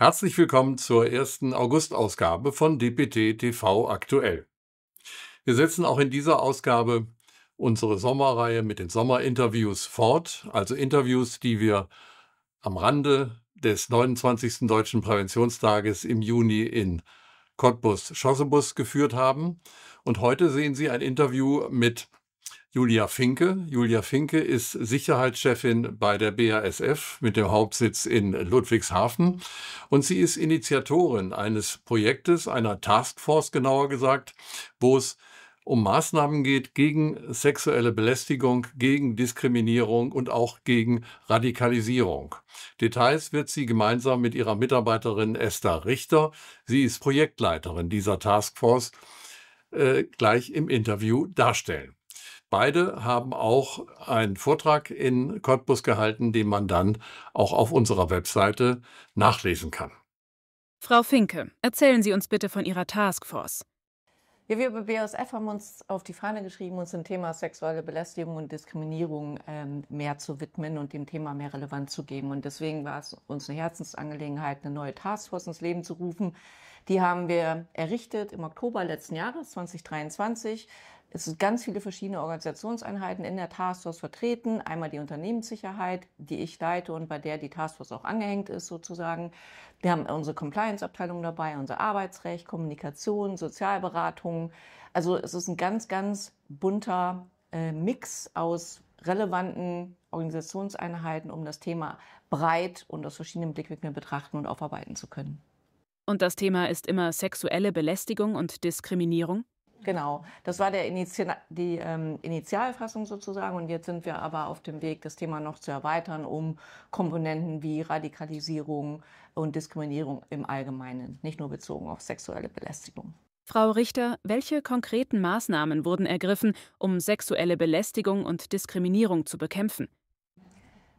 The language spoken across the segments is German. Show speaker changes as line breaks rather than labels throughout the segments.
Herzlich willkommen zur ersten August-Ausgabe von DPT TV aktuell. Wir setzen auch in dieser Ausgabe unsere Sommerreihe mit den Sommerinterviews fort, also Interviews, die wir am Rande des 29. Deutschen Präventionstages im Juni in Cottbus-Schossebus geführt haben. Und heute sehen Sie ein Interview mit Julia Finke. Julia Finke ist Sicherheitschefin bei der BASF mit dem Hauptsitz in Ludwigshafen. Und sie ist Initiatorin eines Projektes, einer Taskforce genauer gesagt, wo es um Maßnahmen geht gegen sexuelle Belästigung, gegen Diskriminierung und auch gegen Radikalisierung. Details wird sie gemeinsam mit ihrer Mitarbeiterin Esther Richter, sie ist Projektleiterin dieser Taskforce, äh, gleich im Interview darstellen. Beide haben auch einen Vortrag in Cottbus gehalten, den man dann auch auf unserer Webseite nachlesen kann.
Frau Finke, erzählen Sie uns bitte von Ihrer Taskforce. Ja, wir bei BASF haben uns auf die Fahne geschrieben, uns dem Thema sexuelle Belästigung und Diskriminierung ähm, mehr zu widmen und dem Thema mehr Relevanz zu geben. Und deswegen war es uns eine Herzensangelegenheit, eine neue Taskforce ins Leben zu rufen. Die haben wir errichtet im Oktober letzten Jahres, 2023. Es sind ganz viele verschiedene Organisationseinheiten in der Taskforce vertreten. Einmal die Unternehmenssicherheit, die ich leite und bei der die Taskforce auch angehängt ist sozusagen. Wir haben unsere Compliance-Abteilung dabei, unser Arbeitsrecht, Kommunikation, Sozialberatung. Also es ist ein ganz, ganz bunter äh, Mix aus relevanten Organisationseinheiten, um das Thema breit und aus verschiedenen Blickwinkeln betrachten und aufarbeiten zu können.
Und das Thema
ist immer sexuelle Belästigung und Diskriminierung? Genau, das war der Initial, die ähm, Initialfassung sozusagen und jetzt sind wir aber auf dem Weg, das Thema noch zu erweitern um Komponenten wie Radikalisierung und Diskriminierung im Allgemeinen, nicht nur bezogen auf sexuelle Belästigung.
Frau Richter, welche konkreten Maßnahmen wurden ergriffen, um sexuelle Belästigung und Diskriminierung zu bekämpfen?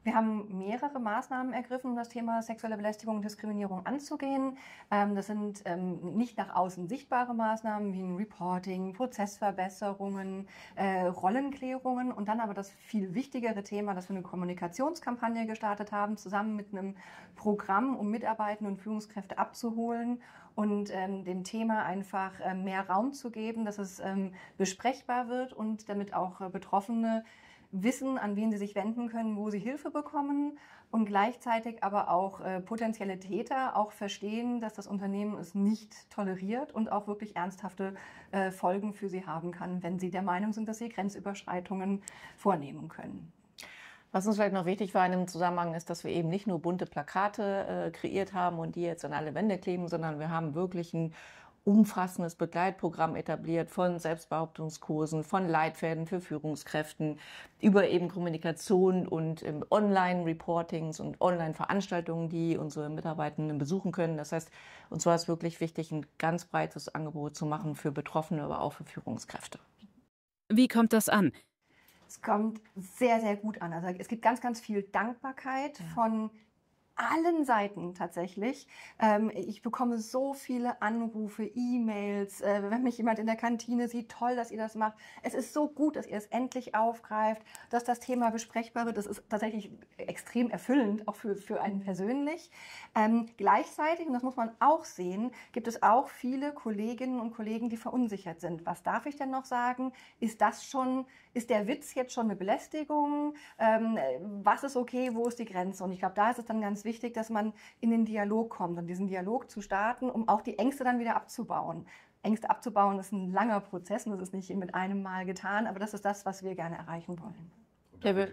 Wir haben mehrere Maßnahmen ergriffen, um das Thema sexuelle Belästigung und Diskriminierung anzugehen. Ähm, das sind ähm, nicht nach außen sichtbare Maßnahmen wie ein Reporting, Prozessverbesserungen, äh, Rollenklärungen und dann aber das viel wichtigere Thema, dass wir eine Kommunikationskampagne gestartet haben, zusammen mit einem Programm, um Mitarbeitende und Führungskräfte abzuholen und ähm, dem Thema einfach äh, mehr Raum zu geben, dass es besprechbar wird und damit auch äh, Betroffene wissen, an wen sie sich wenden können, wo sie Hilfe bekommen und gleichzeitig aber auch äh, potenzielle Täter auch verstehen, dass das Unternehmen es nicht toleriert und auch wirklich ernsthafte äh, Folgen für sie haben kann, wenn sie der Meinung sind, dass sie Grenzüberschreitungen vornehmen können. Was uns vielleicht noch wichtig war in dem Zusammenhang ist, dass wir
eben nicht nur bunte Plakate äh, kreiert haben und die jetzt an alle Wände kleben, sondern wir haben wirklich ein umfassendes Begleitprogramm etabliert von Selbstbehauptungskursen, von Leitfäden für Führungskräften, über eben Kommunikation und ähm, Online-Reportings und Online-Veranstaltungen, die unsere Mitarbeitenden besuchen können. Das heißt, uns war es wirklich wichtig, ein ganz breites Angebot zu machen für Betroffene, aber auch für Führungskräfte. Wie kommt das an?
Es kommt sehr, sehr gut an. Also es gibt ganz, ganz viel Dankbarkeit ja. von allen Seiten tatsächlich. Ähm, ich bekomme so viele Anrufe, E-Mails, äh, wenn mich jemand in der Kantine sieht, toll, dass ihr das macht. Es ist so gut, dass ihr es endlich aufgreift, dass das Thema besprechbar wird. Das ist tatsächlich extrem erfüllend, auch für, für einen persönlich. Ähm, gleichzeitig, und das muss man auch sehen, gibt es auch viele Kolleginnen und Kollegen, die verunsichert sind. Was darf ich denn noch sagen? Ist das schon, ist der Witz jetzt schon eine Belästigung? Ähm, äh, was ist okay? Wo ist die Grenze? Und ich glaube, da ist es dann ganz wichtig, wichtig, dass man in den Dialog kommt und diesen Dialog zu starten, um auch die Ängste dann wieder abzubauen. Ängste abzubauen ist ein langer Prozess und das ist nicht mit einem Mal getan, aber das ist das, was wir gerne erreichen wollen.
Ja,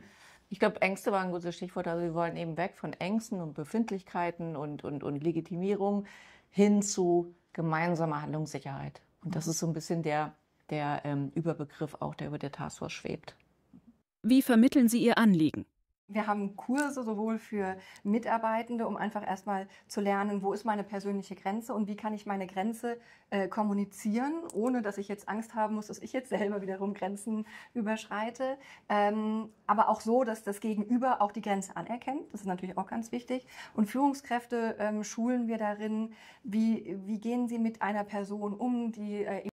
ich glaube, Ängste waren ein gutes Stichwort. Also wir wollen eben weg von Ängsten und Befindlichkeiten und, und, und Legitimierung hin zu gemeinsamer Handlungssicherheit. Und das ist so ein bisschen der, der ähm, Überbegriff auch, der über der Taskforce schwebt. Wie vermitteln Sie Ihr Anliegen?
Wir haben Kurse sowohl für Mitarbeitende, um einfach erstmal zu lernen, wo ist meine persönliche Grenze und wie kann ich meine Grenze äh, kommunizieren, ohne dass ich jetzt Angst haben muss, dass ich jetzt selber wiederum Grenzen überschreite. Ähm, aber auch so, dass das Gegenüber auch die Grenze anerkennt. Das ist natürlich auch ganz wichtig. Und Führungskräfte ähm, schulen wir darin, wie, wie gehen sie mit einer Person um, die äh,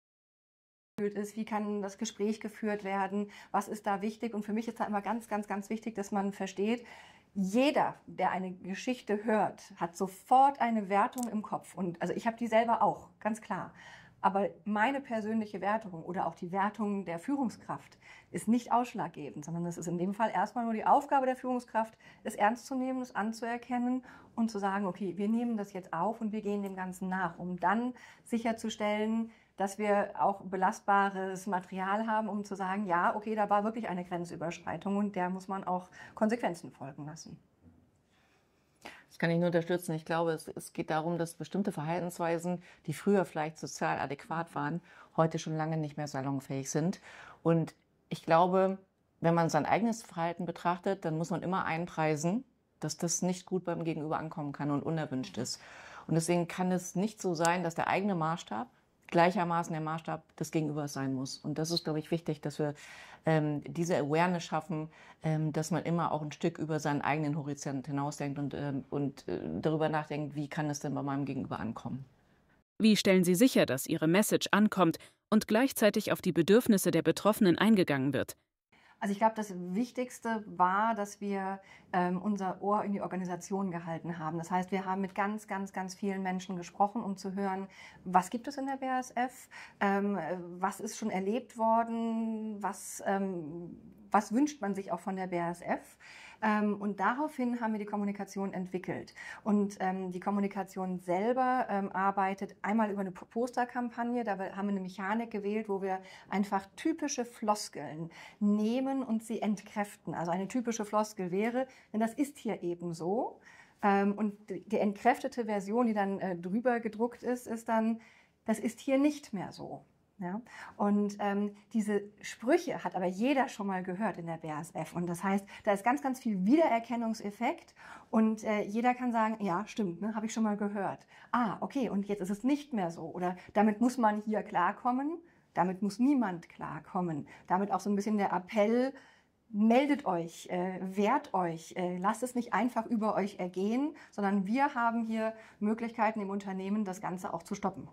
geführt ist, wie kann das Gespräch geführt werden, was ist da wichtig. Und für mich ist da immer ganz, ganz, ganz wichtig, dass man versteht, jeder, der eine Geschichte hört, hat sofort eine Wertung im Kopf. Und also ich habe die selber auch, ganz klar. Aber meine persönliche Wertung oder auch die Wertung der Führungskraft ist nicht ausschlaggebend, sondern es ist in dem Fall erstmal nur die Aufgabe der Führungskraft, es ernst zu nehmen, es anzuerkennen und zu sagen, okay, wir nehmen das jetzt auf und wir gehen dem Ganzen nach, um dann sicherzustellen, dass wir auch belastbares Material haben, um zu sagen, ja, okay, da war wirklich eine Grenzüberschreitung und der muss man auch Konsequenzen folgen lassen.
Das kann ich nur unterstützen. Ich glaube, es, es, geht darum, dass bestimmte Verhaltensweisen, die früher vielleicht sozial adäquat waren, heute schon lange nicht mehr salonfähig sind. Und ich glaube, wenn man sein eigenes Verhalten betrachtet, dann muss man immer einpreisen, dass das nicht gut beim Gegenüber ankommen kann und unerwünscht ist. Und deswegen kann es nicht so sein, dass der eigene Maßstab gleichermaßen der Maßstab des Gegenübers sein muss. Und das ist, glaube ich, wichtig, dass wir ähm, diese Awareness schaffen, ähm, dass man immer auch ein Stück über seinen eigenen Horizont hinausdenkt und, ähm, und äh, darüber nachdenkt, wie kann es denn bei meinem Gegenüber ankommen. Wie stellen Sie
sicher, dass Ihre Message ankommt und gleichzeitig auf die Bedürfnisse der Betroffenen eingegangen wird?
Also ich glaube, das Wichtigste war, dass wir ähm, unser Ohr in die Organisation gehalten haben. Das heißt, wir haben mit ganz, ganz, ganz vielen Menschen gesprochen, um zu hören, was gibt es in der BASF, ähm, was ist schon erlebt worden, was, ähm, was wünscht man sich auch von der BASF. Ähm, und daraufhin haben wir die Kommunikation entwickelt. Und ähm, die Kommunikation selber ähm, arbeitet einmal über eine Posterkampagne. Da haben wir eine Mechanik gewählt, wo wir einfach typische Floskeln nehmen und sie entkräften. Also eine typische Floskel wäre, denn das ist hier eben so. Ähm, und die entkräftete Version, die dann äh, drüber gedruckt ist, ist dann, das ist hier nicht mehr so. Ja? Und ähm, diese Sprüche hat aber jeder schon mal gehört in der BASF. Und das heißt, da ist ganz, ganz viel Wiedererkennungseffekt und äh, jeder kann sagen, ja, stimmt, ne, habe ich schon mal gehört. Ah, okay, und jetzt ist es nicht mehr so. Oder damit muss man hier klarkommen, damit muss niemand klarkommen. Damit auch so ein bisschen der Appell, meldet euch, äh, wehrt euch, äh, lasst es nicht einfach über euch ergehen, sondern wir haben hier Möglichkeiten im Unternehmen, das Ganze auch zu stoppen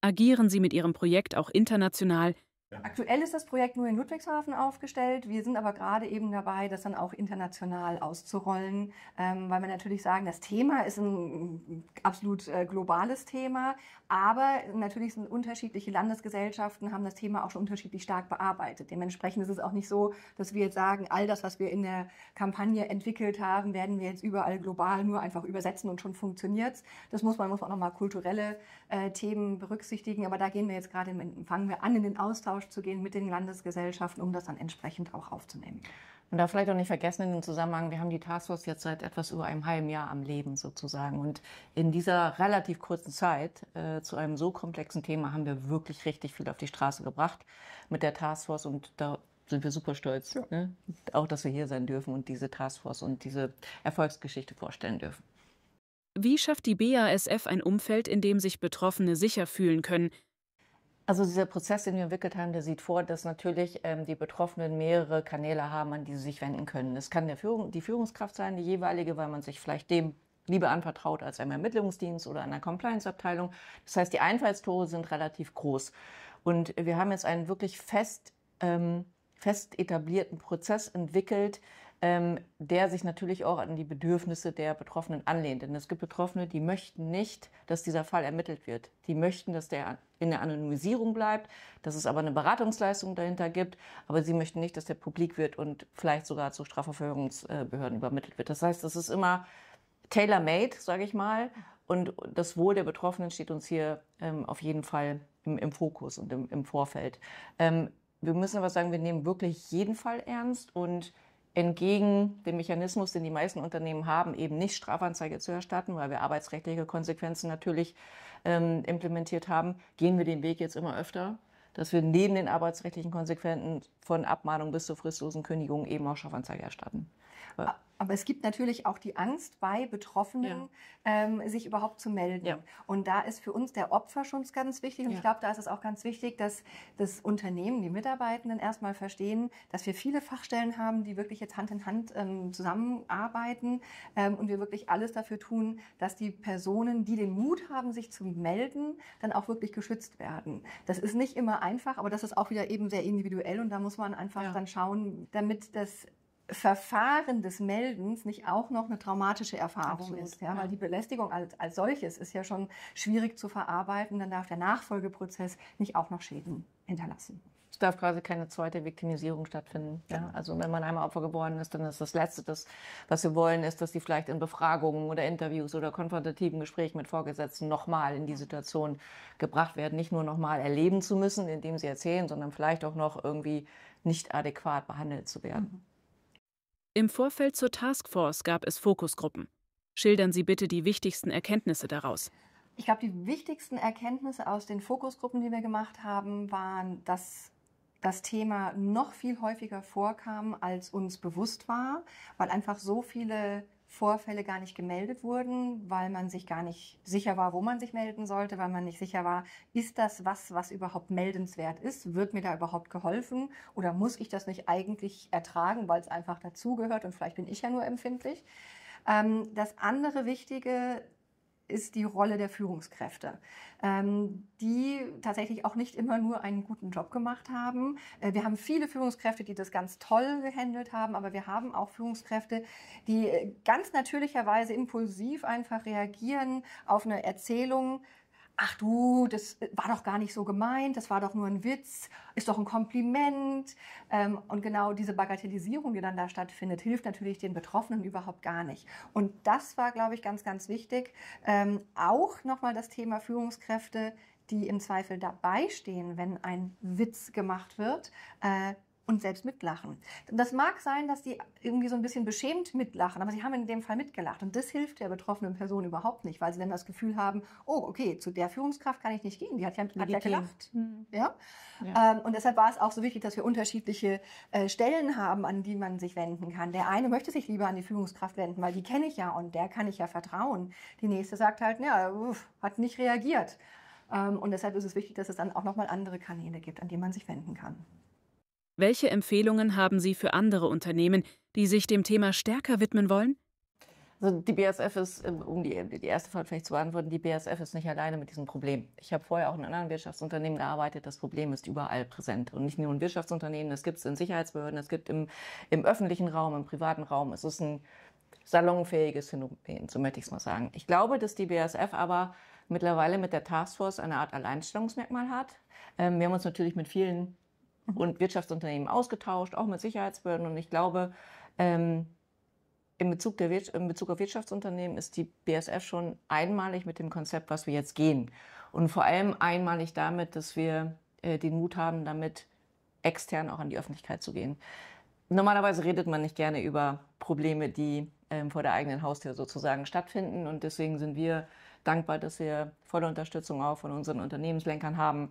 agieren sie mit ihrem Projekt auch international
ja. Aktuell ist das Projekt nur in Ludwigshafen aufgestellt. Wir sind aber gerade eben dabei, das dann auch international auszurollen, ähm, weil wir natürlich sagen, das Thema ist ein äh, absolut äh, globales Thema, aber natürlich sind unterschiedliche Landesgesellschaften haben das Thema auch schon unterschiedlich stark bearbeitet. Dementsprechend ist es auch nicht so, dass wir jetzt sagen, all das, was wir in der Kampagne entwickelt haben, werden wir jetzt überall global nur einfach übersetzen und schon funktioniert's. Das muss man muss man auch nochmal kulturelle äh, Themen berücksichtigen, aber da gehen wir jetzt gerade, fangen wir an in den Austausch Austausch zu gehen mit den Landesgesellschaften, um das dann entsprechend auch aufzunehmen.
Und da vielleicht auch nicht vergessen in dem Zusammenhang, wir haben die Taskforce jetzt seit etwas über einem halben Jahr am Leben sozusagen. Und in dieser relativ kurzen Zeit äh, zu einem so komplexen Thema haben wir wirklich richtig viel auf die Straße gebracht mit der Taskforce und da sind wir super stolz, ja. ne? auch dass wir hier sein dürfen und diese Taskforce und diese Erfolgsgeschichte vorstellen dürfen. Wie schafft die BASF ein Umfeld, in dem sich Betroffene sicher fühlen können, also dieser Prozess, den wir entwickelt haben, der sieht vor, dass natürlich ähm, die Betroffenen mehrere Kanäle haben, an die sie sich wenden können. Es kann der Führung, die Führungskraft sein, die jeweilige, weil man sich vielleicht dem lieber anvertraut als einem Ermittlungsdienst oder einer Compliance-Abteilung. Das heißt, die Einfallstore sind relativ groß. Und wir haben jetzt einen wirklich fest, ähm, fest etablierten Prozess entwickelt, ähm, der sich natürlich auch an die Bedürfnisse der Betroffenen anlehnt. Denn es gibt Betroffene, die möchten nicht, dass dieser Fall ermittelt wird. Die möchten, dass der in der Anonymisierung bleibt, dass es aber eine Beratungsleistung dahinter gibt, aber sie möchten nicht, dass der publik wird und vielleicht sogar zu Strafverfolgungsbehörden übermittelt wird. Das heißt, das ist immer tailor-made, sage ich mal. Und das Wohl der Betroffenen steht uns hier ähm, auf jeden Fall im, im Fokus und im, im Vorfeld. Ähm, wir müssen aber sagen, wir nehmen wirklich jeden Fall ernst und entgegen dem Mechanismus, den die meisten Unternehmen haben, eben nicht Strafanzeige zu erstatten, weil wir arbeitsrechtliche Konsequenzen natürlich ähm, implementiert haben, gehen wir den Weg jetzt immer öfter, dass wir neben den arbeitsrechtlichen Konsequenzen von Abmahnung bis zur fristlosen Kündigung eben auch Strafanzeige erstatten. Äh,
aber es gibt natürlich auch die Angst bei Betroffenen, ja. ähm, sich überhaupt zu melden. Ja. Und da ist für uns der Opferschutz ganz wichtig. Und ja. ich glaube, da ist es auch ganz wichtig, dass das Unternehmen, die Mitarbeitenden erstmal verstehen, dass wir viele Fachstellen haben, die wirklich jetzt Hand in Hand ähm, zusammenarbeiten ähm, und wir wirklich alles dafür tun, dass die Personen, die den Mut haben, sich zu melden, dann auch wirklich geschützt werden. Das ist nicht immer einfach, aber das ist auch wieder eben sehr individuell und da muss man einfach dann schauen, damit das Verfahren des Meldens nicht auch noch eine traumatische Erfahrung Absolut, ist. Ja? ja? Weil die Belästigung als, als solches ist ja schon schwierig zu verarbeiten, dann darf der Nachfolgeprozess nicht auch noch Schäden hinterlassen.
Es darf quasi keine zweite Viktimisierung stattfinden. Ja? Genau. Also wenn man einmal Opfer geworden ist, dann ist das Letzte, das, was wir wollen, ist, dass die vielleicht in Befragungen oder Interviews oder konfrontativen Gesprächen mit Vorgesetzten nochmal in die Situation gebracht werden. Nicht nur nochmal erleben zu müssen, indem sie erzählen, sondern vielleicht auch noch irgendwie nicht adäquat behandelt zu werden. Mhm.
Im Vorfeld zur Taskforce gab es Fokusgruppen. Schildern Sie bitte die wichtigsten Erkenntnisse daraus.
Ich glaube, die wichtigsten Erkenntnisse aus den Fokusgruppen, die wir gemacht haben, waren, dass das Thema noch viel häufiger vorkam, als uns bewusst war, weil einfach so viele Vorfälle gar nicht gemeldet wurden, weil man sich gar nicht sicher war, wo man sich melden sollte, weil man nicht sicher war, ist das was, was überhaupt meldenswert ist? Wird mir da überhaupt geholfen? Oder muss ich das nicht eigentlich ertragen, weil es einfach dazugehört und vielleicht bin ich ja nur empfindlich? Ähm, das andere Wichtige ist die Rolle der Führungskräfte, ähm, die tatsächlich auch nicht immer nur einen guten Job gemacht haben. Äh, wir haben viele Führungskräfte, die das ganz toll gehandelt haben, aber wir haben auch Führungskräfte, die äh, ganz natürlicherweise impulsiv einfach reagieren auf eine Erzählung, ach du, das äh, war doch gar nicht so gemeint, das war doch nur ein Witz, ist doch ein Kompliment. Ähm, und genau diese Bagatellisierung, die dann da stattfindet, hilft natürlich den Betroffenen überhaupt gar nicht. Und das war, glaube ich, ganz, ganz wichtig. Ähm, auch nochmal das Thema Führungskräfte, die im Zweifel dabei stehen, wenn ein Witz gemacht wird, äh, und selbst mitlachen. das mag sein, dass die irgendwie so ein bisschen beschämt mitlachen, aber sie haben in dem Fall mitgelacht. Und das hilft der betroffenen Person überhaupt nicht, weil sie dann das Gefühl haben, oh, okay, zu der Führungskraft kann ich nicht gehen, die hat ja, hat ja gelacht. Mhm. Ja? ja. Ähm, und deshalb war es auch so wichtig, dass wir unterschiedliche äh, Stellen haben, an die man sich wenden kann. Der eine möchte sich lieber an die Führungskraft wenden, weil die kenne ich ja und der kann ich ja vertrauen. Die nächste sagt halt, ja, uff, hat nicht reagiert. Ähm, und deshalb ist es wichtig, dass es dann auch nochmal andere Kanäle gibt, an die man sich wenden kann.
Welche Empfehlungen
haben Sie für andere Unternehmen,
die sich dem Thema stärker widmen wollen? Also
die BASF ist, ähm, um die, die erste Frage vielleicht zu beantworten, die BASF ist nicht alleine mit diesem Problem. Ich habe vorher auch in anderen Wirtschaftsunternehmen gearbeitet. Das Problem ist überall präsent. Und nicht nur in Wirtschaftsunternehmen, es gibt es in Sicherheitsbehörden, es gibt im, im öffentlichen Raum, im privaten Raum. Es ist ein salonfähiges Phänomen, so möchte ich es mal sagen. Ich glaube, dass die BASF aber mittlerweile mit der Taskforce eine Art Alleinstellungsmerkmal hat. Ähm, wir haben uns natürlich mit vielen und Wirtschaftsunternehmen ausgetauscht, auch mit Sicherheitsbehörden. Und ich glaube, ähm, in Bezug, der, in Bezug auf Wirtschaftsunternehmen ist die BSF schon einmalig mit dem Konzept, was wir jetzt gehen. Und vor allem einmalig damit, dass wir äh, den Mut haben, damit extern auch an die Öffentlichkeit zu gehen. Normalerweise redet man nicht gerne über Probleme, die ähm, vor der eigenen Haustür sozusagen stattfinden. Und deswegen sind wir dankbar, dass wir volle Unterstützung auch von unseren Unternehmenslenkern haben,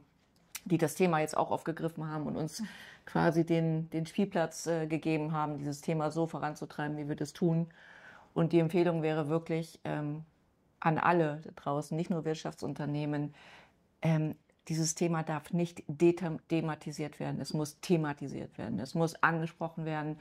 die das Thema jetzt auch aufgegriffen haben und uns quasi den, den Spielplatz äh, gegeben haben, dieses Thema so voranzutreiben, wie wir das tun. Und die Empfehlung wäre wirklich ähm, an alle draußen, nicht nur Wirtschaftsunternehmen, ähm, dieses Thema darf nicht thematisiert werden. Es muss thematisiert werden. Es muss angesprochen werden.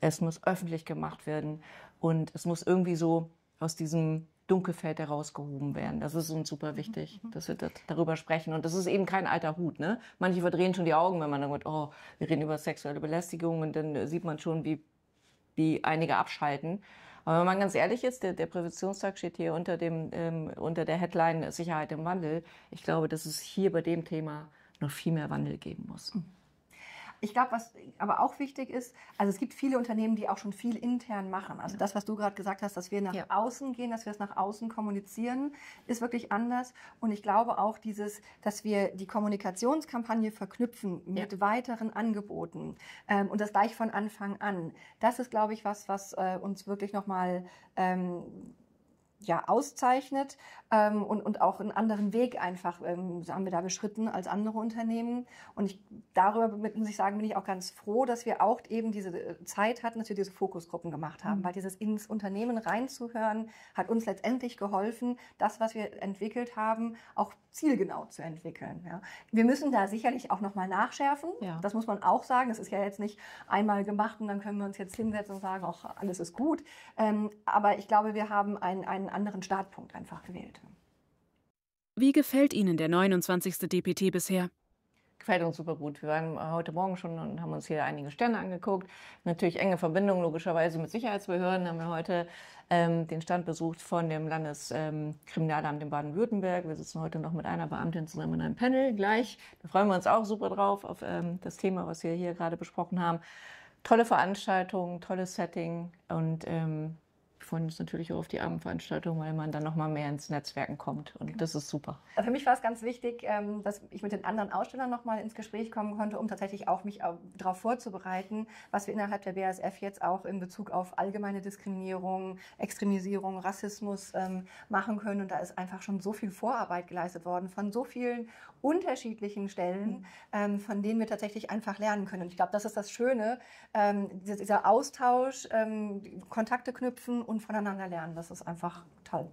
Es muss öffentlich gemacht werden. Und es muss irgendwie so aus diesem Dunkelfeld herausgehoben werden. Das ist uns super wichtig, mhm. dass wir das, darüber sprechen. Und das ist eben kein alter Hut. Ne? Manche verdrehen schon die Augen, wenn man dann sagt, oh, wir reden über sexuelle Belästigung und dann äh, sieht man schon, wie, wie einige abschalten. Aber wenn man ganz ehrlich ist, der, der Präventionstag steht hier unter, dem, ähm, unter der Headline Sicherheit im Wandel. Ich glaube, dass es hier bei dem Thema noch viel mehr Wandel geben muss. Mhm.
Ich glaube, was aber auch wichtig ist, also es gibt viele Unternehmen, die auch schon viel intern machen. Also ja. das, was du gerade gesagt hast, dass wir nach ja. außen gehen, dass wir es nach außen kommunizieren, ist wirklich anders. Und ich glaube auch dieses, dass wir die Kommunikationskampagne verknüpfen mit ja. weiteren Angeboten ähm, und das gleich von Anfang an. Das ist, glaube ich, was, was äh, uns wirklich nochmal ähm, ja, auszeichnet ähm, und, und auch einen anderen Weg einfach ähm, haben wir da beschritten als andere Unternehmen. Und ich, darüber muss ich sagen, bin ich auch ganz froh, dass wir auch eben diese äh, Zeit hatten, dass wir diese Fokusgruppen gemacht haben, mhm. weil dieses ins Unternehmen reinzuhören hat uns letztendlich geholfen, das, was wir entwickelt haben, auch zielgenau zu entwickeln. Ja. Wir müssen da sicherlich auch nochmal nachschärfen. Ja. Das muss man auch sagen. Das ist ja jetzt nicht einmal gemacht und dann können wir uns jetzt hinsetzen und sagen, auch alles ist gut. Ähm, aber ich glaube, wir haben ein, ein einen anderen Startpunkt einfach gewählt.
Wie gefällt Ihnen der 29. DPT bisher? gefällt uns super gut. Wir waren heute Morgen schon und haben uns hier einige Sterne angeguckt. Natürlich enge Verbindung logischerweise mit Sicherheitsbehörden haben wir heute ähm, den Stand besucht von dem Landeskriminalamt ähm, in Baden-Württemberg. Wir sitzen heute noch mit einer Beamtin zusammen in einem Panel gleich. Da freuen wir uns auch super drauf auf ähm, das Thema, was wir hier gerade besprochen haben. Tolle Veranstaltung, tolles Setting und ähm, freuen uns natürlich auch auf die Abendveranstaltung, weil man dann nochmal mehr ins Netzwerken kommt. Und genau. das ist super.
Für mich war es ganz wichtig, ähm, dass ich mit den anderen Ausstellern nochmal ins Gespräch kommen konnte, um tatsächlich auch mich darauf vorzubereiten, was wir innerhalb der BASF jetzt auch in Bezug auf allgemeine Diskriminierung, Extremisierung, Rassismus ähm, machen können. Und da ist einfach schon so viel Vorarbeit geleistet worden von so vielen unterschiedlichen Stellen, mhm. ähm, von denen wir tatsächlich einfach lernen können. Und ich glaube, das ist das Schöne, ähm, dieser Austausch, ähm, Kontakte knüpfen und voneinander lernen. Das ist einfach toll.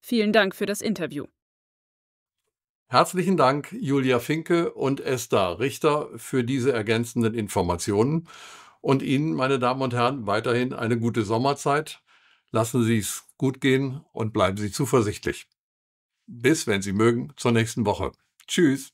Vielen Dank für das Interview.
Herzlichen Dank, Julia Finke und Esther Richter, für diese ergänzenden Informationen. Und Ihnen, meine Damen und Herren, weiterhin eine gute Sommerzeit. Lassen Sie es gut gehen und bleiben Sie zuversichtlich. Bis, wenn Sie mögen, zur nächsten Woche. Tschüss.